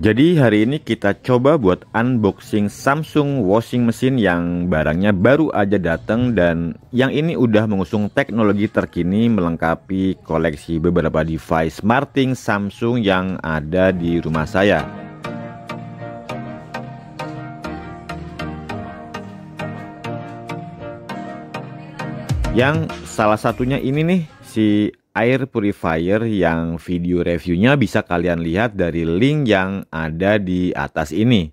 Jadi hari ini kita coba buat unboxing Samsung washing machine yang barangnya baru aja datang dan yang ini udah mengusung teknologi terkini melengkapi koleksi beberapa device smarting Samsung yang ada di rumah saya. Yang salah satunya ini nih si air purifier yang video reviewnya bisa kalian lihat dari link yang ada di atas ini.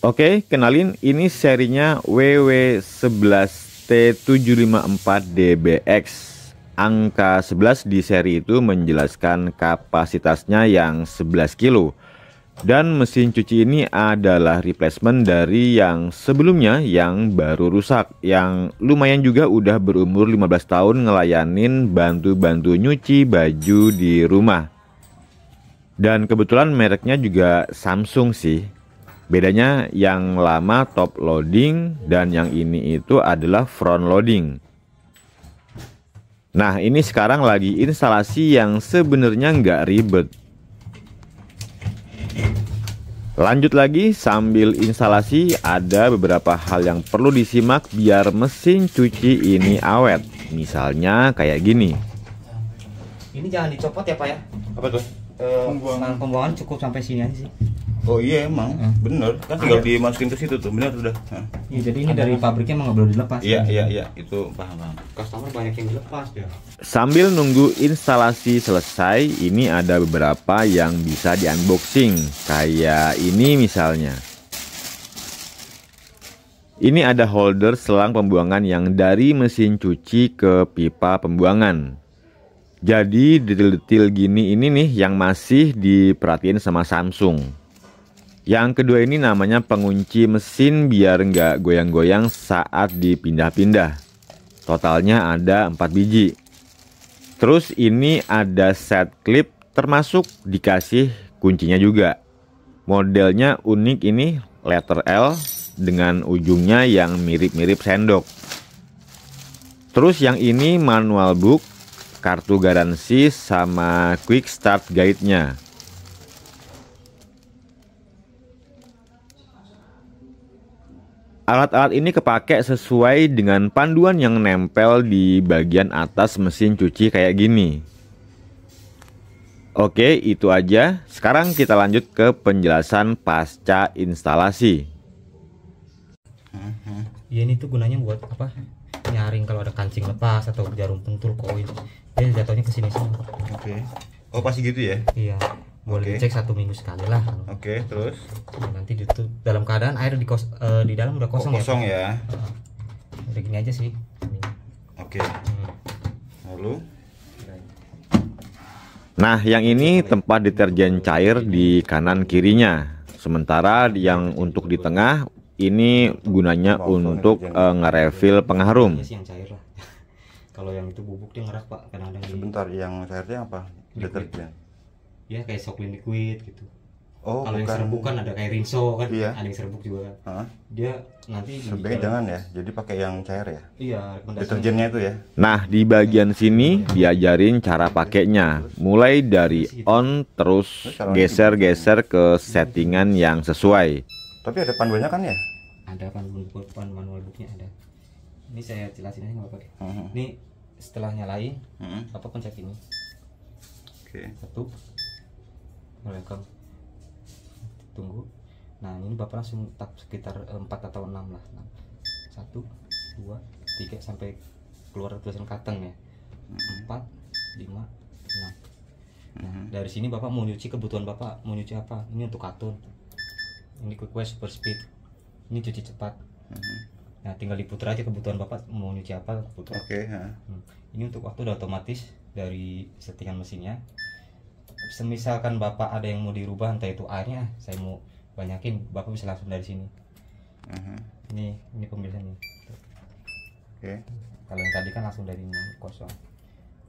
Oke, kenalin ini serinya WW11T754DBX. Angka 11 di seri itu menjelaskan kapasitasnya yang 11 kilo. Dan mesin cuci ini adalah replacement dari yang sebelumnya yang baru rusak Yang lumayan juga udah berumur 15 tahun ngelayanin bantu-bantu nyuci baju di rumah Dan kebetulan mereknya juga Samsung sih Bedanya yang lama top loading dan yang ini itu adalah front loading Nah ini sekarang lagi instalasi yang sebenarnya nggak ribet Lanjut lagi sambil instalasi ada beberapa hal yang perlu disimak biar mesin cuci ini awet. Misalnya kayak gini. Ini jangan dicopot ya Pak ya? Apa tuh? Eh, pembuangan. pembuangan cukup sampai sini aja sih. Oh iya emang, hmm. bener kan tinggal iya. dimasukin ke situ tuh, bener udah. Ya, jadi ini dari pabriknya emang nggak boleh dilepas. Iya iya iya itu paham paham. Customer banyak yang dilepas ya. Sambil nunggu instalasi selesai, ini ada beberapa yang bisa di unboxing, kayak ini misalnya. Ini ada holder selang pembuangan yang dari mesin cuci ke pipa pembuangan. Jadi detail-detail gini ini nih yang masih diperhatiin sama Samsung. Yang kedua ini namanya pengunci mesin biar nggak goyang-goyang saat dipindah-pindah. Totalnya ada 4 biji. Terus ini ada set clip termasuk dikasih kuncinya juga. Modelnya unik ini letter L dengan ujungnya yang mirip-mirip sendok. Terus yang ini manual book, kartu garansi sama quick start guide-nya. Alat-alat ini kepake sesuai dengan panduan yang nempel di bagian atas mesin cuci kayak gini. Oke, itu aja. Sekarang kita lanjut ke penjelasan pasca instalasi. Ya ini tuh gunanya buat apa? Nyaring kalau ada kancing lepas atau jarum pentul koin. Dia jatuhnya ke sini Oke. Oh, pasti gitu ya? Iya boleh okay. dicek satu minggu sekali lah oke okay, terus nah, nanti itu dalam keadaan air di kos uh, di dalam udah kosong, oh, kosong ya, ya. Uh, udah gini aja sih oke okay. hmm. lalu Nah, yang ini tempat deterjen cair di kanan kirinya. Sementara yang untuk di tengah ini gunanya untuk uh, ngerefill pengharum. Kalau yang itu bubuk dia ngerak, Pak. Kadang-kadang sebentar, yang cairnya apa? Deterjen ya kayak Soklin Liquid gitu Oh, kalau yang serbuk kan ada kayak rinso kan, iya. ada yang serbuk juga kan. Huh? Dia nanti serbuknya dengan ya, jadi pakai yang cair ya. Iya, deterjennya itu ya. Nah, di bagian sini diajarin cara pakainya, mulai dari gitu. on terus geser-geser ke settingan yang sesuai. Tapi ada panduannya kan ya? Ada panduan panduan manual booknya ada. Ini saya jelasin aja nggak pakai. Ini setelah nyalain, apa pencet ini? Oke. Okay. Satu, Assalamualaikum tunggu nah ini bapak langsung tap sekitar 4 eh, atau 6 lah 1 2 3 sampai keluar tulisan kateng ya 4 5 6 nah mm-hmm. dari sini bapak mau nyuci kebutuhan bapak mau nyuci apa ini untuk katun ini quick wash super speed ini cuci cepat mm-hmm. nah tinggal diputar aja kebutuhan bapak mau nyuci apa putar oke okay, ha. Hmm. ini untuk waktu udah otomatis dari settingan mesinnya semisalkan bapak ada yang mau dirubah entah itu airnya saya mau banyakin bapak bisa langsung dari sini uh-huh. ini ini pemilihan oke okay. kalau yang tadi kan langsung dari ini kosong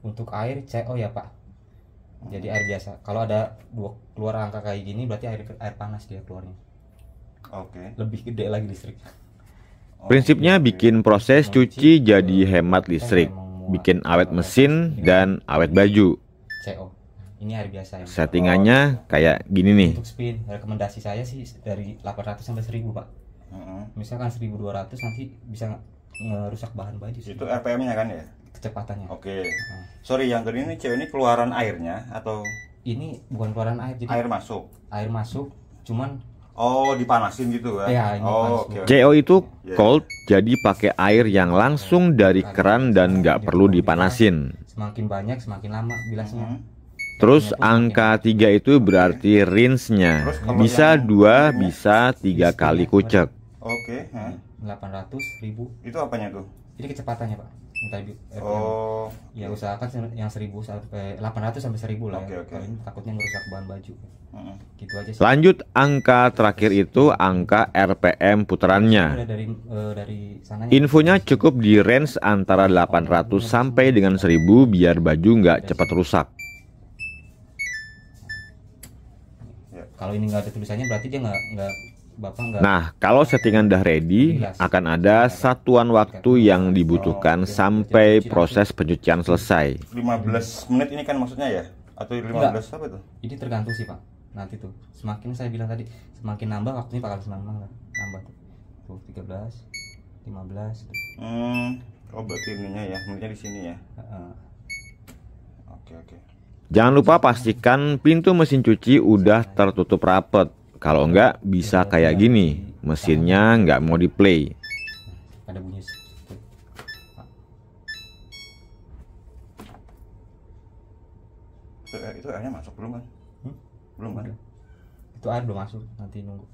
untuk air CO ya pak uh-huh. jadi mhm. air biasa kalau ada dua keluar angka kayak gini berarti air air panas dia keluarnya oke okay. lebih gede lagi listrik prinsipnya okay. bikin proses cuci jadi hemat listrik bikin awet mesin dan awet baju CO ini air biasa ya. Settingannya oh, kayak gini nih. Untuk spin rekomendasi saya sih dari 800 sampai 1000, Pak. Mm -hmm. Misalkan 1200 nanti bisa ngerusak bahan baju. Itu RPM-nya kan ya? Kecepatannya. Oke. Okay. Nah. Sorry, yang tadi ini cewek ini keluaran airnya atau ini bukan keluaran air jadi air masuk. Air masuk, cuman Oh, dipanasin gitu kan? Ya, ini oh, okay. CO itu yeah. cold, jadi pakai air yang langsung dari keran dan nggak perlu dipanasin. Semakin banyak, semakin lama bilasnya. Mm -hmm Terus iya, angka tiga itu berarti iya. range-nya. Bisa dua bisa tiga kali kucek. Oke, ya. Delapan ratus ribu. Itu apanya tuh? Ini kecepatannya, Pak. Eh, oh. Ya usahakan yang seribu. sampai delapan ratus sampai seribu lah. Okay, ya. oke. takutnya merusak bahan baju. Gitu aja sih. Lanjut angka terakhir itu angka RPM putarannya. Dari, eh, dari sananya. Infonya cukup di range antara delapan ratus sampai dengan seribu biar baju nggak cepat rusak. kalau ini nggak ada tulisannya berarti dia nggak nggak Bapak enggak. Nah, kalau settingan dah ready, iya akan ada iya, iya. satuan waktu yang dibutuhkan sampai proses pencucian selesai. 15 menit ini kan maksudnya ya? Atau 15 belas apa itu? Ini tergantung sih, Pak. Nanti tuh. Semakin saya bilang tadi, semakin nambah waktunya bakal semakin nambah. Nambah tuh. Tuh 13, 15 belas. Gitu. Hmm. Oh, berarti ininya ya, menitnya di sini ya. Uh -uh. Oke, oke. Jangan lupa pastikan pintu mesin cuci udah tertutup rapet. Kalau enggak bisa kayak gini, mesinnya nggak mau di play. Ada bunyi. Itu, eh, itu airnya masuk belum kan? Hmm? Belum kan? Itu air belum masuk, nanti nunggu.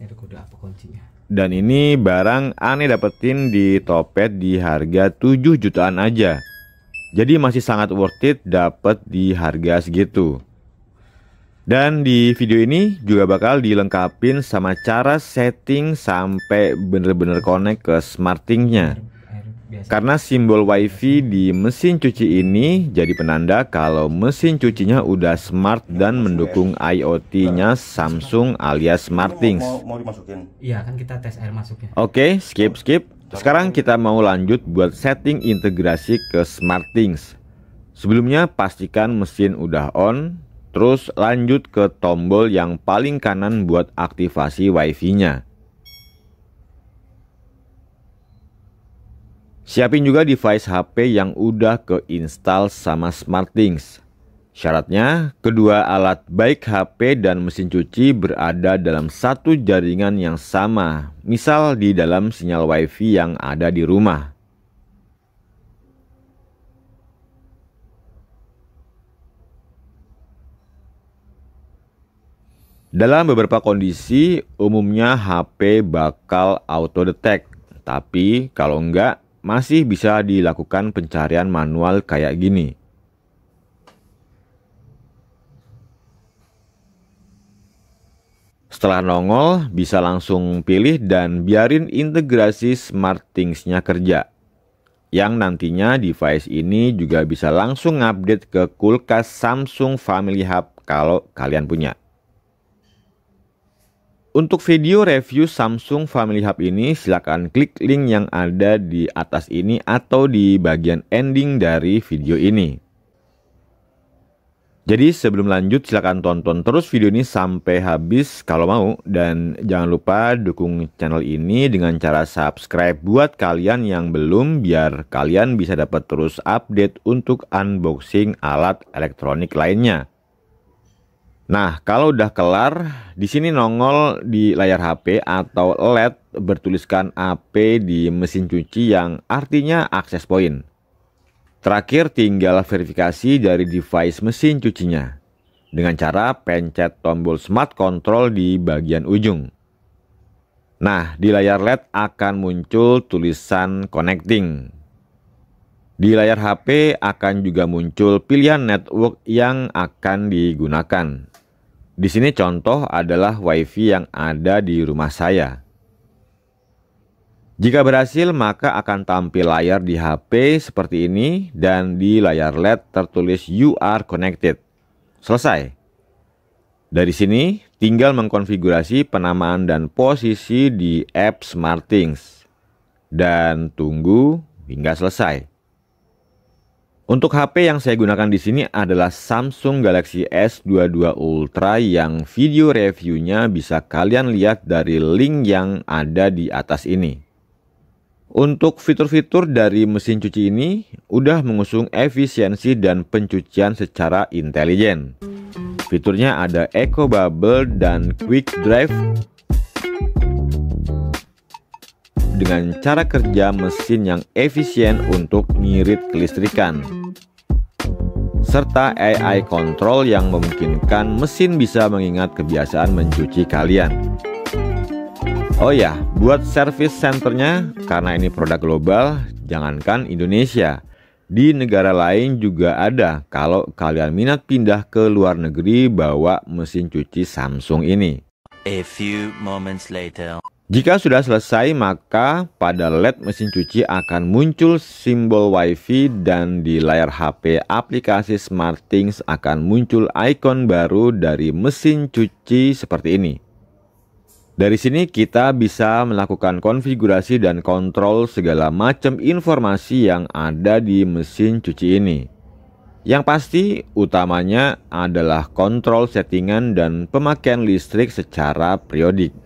Ini ada kode apa kuncinya? Dan ini barang aneh dapetin di Topet di harga 7 jutaan aja. Jadi masih sangat worth it dapet di harga segitu. Dan di video ini juga bakal dilengkapin sama cara setting sampai bener-bener connect ke smartingnya. Karena simbol WiFi di mesin cuci ini jadi penanda kalau mesin cucinya udah smart iya, dan mendukung IoT-nya iya. Samsung alias SmartThings. Iya, kan kita tes air masuknya. Oke, skip skip. Sekarang kita mau lanjut buat setting integrasi ke SmartThings. Sebelumnya pastikan mesin udah on, terus lanjut ke tombol yang paling kanan buat aktivasi WiFi-nya. Siapin juga device HP yang udah keinstall sama SmartThings. Syaratnya, kedua alat baik HP dan mesin cuci berada dalam satu jaringan yang sama, misal di dalam sinyal WiFi yang ada di rumah. Dalam beberapa kondisi, umumnya HP bakal auto detect, tapi kalau enggak, masih bisa dilakukan pencarian manual kayak gini. Setelah nongol, bisa langsung pilih dan biarin integrasi SmartThings-nya kerja. Yang nantinya device ini juga bisa langsung update ke kulkas Samsung Family Hub kalau kalian punya. Untuk video review Samsung Family Hub ini silakan klik link yang ada di atas ini atau di bagian ending dari video ini. Jadi sebelum lanjut silakan tonton terus video ini sampai habis kalau mau dan jangan lupa dukung channel ini dengan cara subscribe buat kalian yang belum biar kalian bisa dapat terus update untuk unboxing alat elektronik lainnya. Nah, kalau udah kelar, di sini nongol di layar HP atau LED bertuliskan AP di mesin cuci yang artinya akses point. Terakhir tinggal verifikasi dari device mesin cucinya dengan cara pencet tombol smart control di bagian ujung. Nah, di layar LED akan muncul tulisan connecting. Di layar HP akan juga muncul pilihan network yang akan digunakan. Di sini contoh adalah WiFi yang ada di rumah saya. Jika berhasil, maka akan tampil layar di HP seperti ini dan di layar LED tertulis You are connected. Selesai. Dari sini, tinggal mengkonfigurasi penamaan dan posisi di app SmartThings. Dan tunggu hingga selesai. Untuk HP yang saya gunakan di sini adalah Samsung Galaxy S22 Ultra yang video reviewnya bisa kalian lihat dari link yang ada di atas ini. Untuk fitur-fitur dari mesin cuci ini udah mengusung efisiensi dan pencucian secara intelijen. Fiturnya ada Eco Bubble dan Quick Drive dengan cara kerja mesin yang efisien untuk ngirit kelistrikan serta AI control yang memungkinkan mesin bisa mengingat kebiasaan mencuci kalian. Oh ya, buat service centernya, karena ini produk global, jangankan Indonesia. Di negara lain juga ada kalau kalian minat pindah ke luar negeri bawa mesin cuci Samsung ini. A few moments later. Jika sudah selesai, maka pada LED mesin cuci akan muncul simbol WiFi dan di layar HP aplikasi SmartThings akan muncul ikon baru dari mesin cuci seperti ini. Dari sini kita bisa melakukan konfigurasi dan kontrol segala macam informasi yang ada di mesin cuci ini. Yang pasti utamanya adalah kontrol settingan dan pemakaian listrik secara periodik.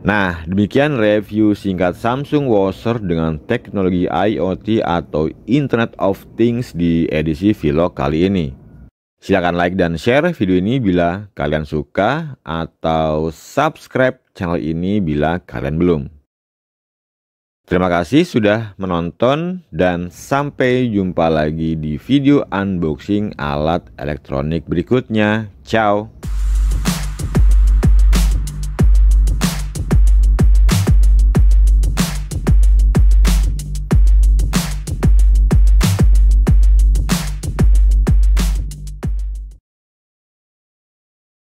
Nah, demikian review singkat Samsung Washer dengan teknologi IoT atau Internet of Things di edisi Vlog kali ini. Silahkan like dan share video ini bila kalian suka atau subscribe channel ini bila kalian belum. Terima kasih sudah menonton dan sampai jumpa lagi di video unboxing alat elektronik berikutnya. Ciao!